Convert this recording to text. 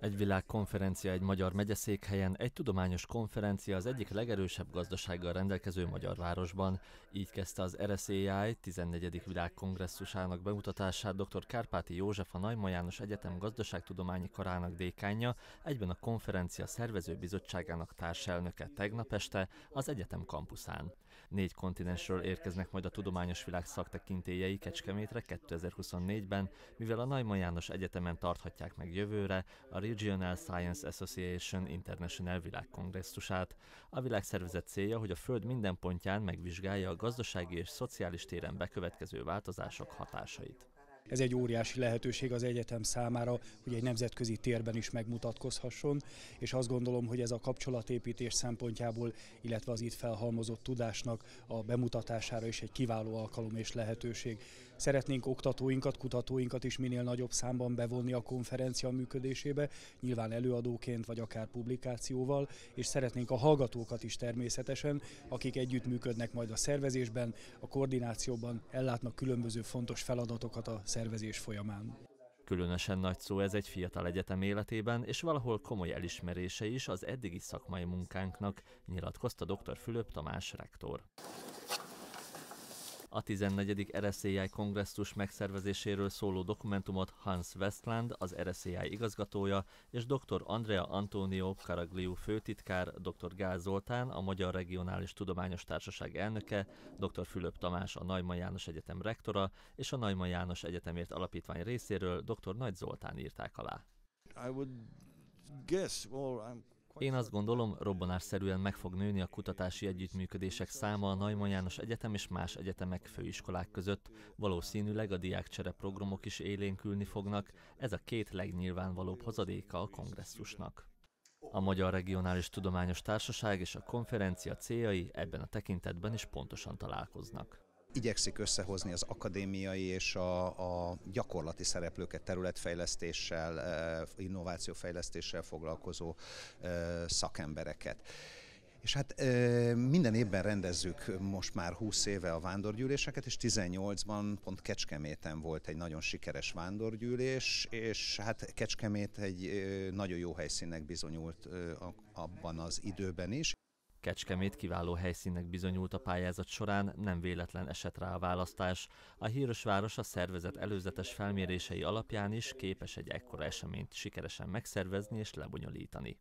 Egy világkonferencia egy magyar megyeszékhelyen, egy tudományos konferencia az egyik legerősebb gazdasággal rendelkező magyar városban. Így kezdte az RSAI 14. világkongresszusának bemutatását dr. Kárpáti József a Najma János Egyetem gazdaságtudományi karának dékánja, egyben a konferencia szervezőbizottságának társelnöke tegnap este az egyetem kampuszán. Négy kontinensről érkeznek majd a tudományos világ szaktekintélyei Kecskemétre 2024-ben, mivel a Najma János Egyetemen tarthatják meg jövőre a Regional Science Association International világkongresszusát. A világszervezet célja, hogy a Föld minden pontján megvizsgálja a gazdasági és szociális téren bekövetkező változások hatásait. Ez egy óriási lehetőség az egyetem számára, hogy egy nemzetközi térben is megmutatkozhasson, és azt gondolom, hogy ez a kapcsolatépítés szempontjából, illetve az itt felhalmozott tudásnak a bemutatására is egy kiváló alkalom és lehetőség. Szeretnénk oktatóinkat, kutatóinkat is minél nagyobb számban bevonni a konferencia működésébe, nyilván előadóként vagy akár publikációval, és szeretnénk a hallgatókat is természetesen, akik együttműködnek majd a szervezésben, a koordinációban, ellátnak különböző fontos feladatokat a szervezésben szervezés folyamán. Különösen nagy szó ez egy fiatal egyetem életében, és valahol komoly elismerése is az eddigi szakmai munkánknak, nyilatkozta dr. Fülöp Tamás rektor. A 14. RSCI kongresszus megszervezéséről szóló dokumentumot Hans Westland, az RSCI igazgatója, és dr. Andrea Antonio Karagliu főtitkár, dr. Gál Zoltán, a Magyar Regionális Tudományos Társaság elnöke, dr. Fülöp Tamás, a Najma János Egyetem rektora, és a Najma János Egyetemért Alapítvány részéről dr. Nagy Zoltán írták alá. I would guess, well, I'm én azt gondolom, robbanásszerűen meg fog nőni a kutatási együttműködések száma a Naiman János Egyetem és más egyetemek főiskolák között. Valószínűleg a diákcsere programok is élénkülni fognak, ez a két legnyilvánvalóbb hozadéka a kongresszusnak. A Magyar Regionális Tudományos Társaság és a konferencia céljai ebben a tekintetben is pontosan találkoznak igyekszik összehozni az akadémiai és a, a gyakorlati szereplőket területfejlesztéssel, innovációfejlesztéssel foglalkozó szakembereket. És hát minden évben rendezzük most már 20 éve a vándorgyűléseket, és 18-ban pont Kecskeméten volt egy nagyon sikeres vándorgyűlés, és hát Kecskemét egy nagyon jó helyszínnek bizonyult abban az időben is. Kecskemét kiváló helyszínnek bizonyult a pályázat során, nem véletlen esett rá a választás. A híres város a szervezet előzetes felmérései alapján is képes egy ekkora eseményt sikeresen megszervezni és lebonyolítani.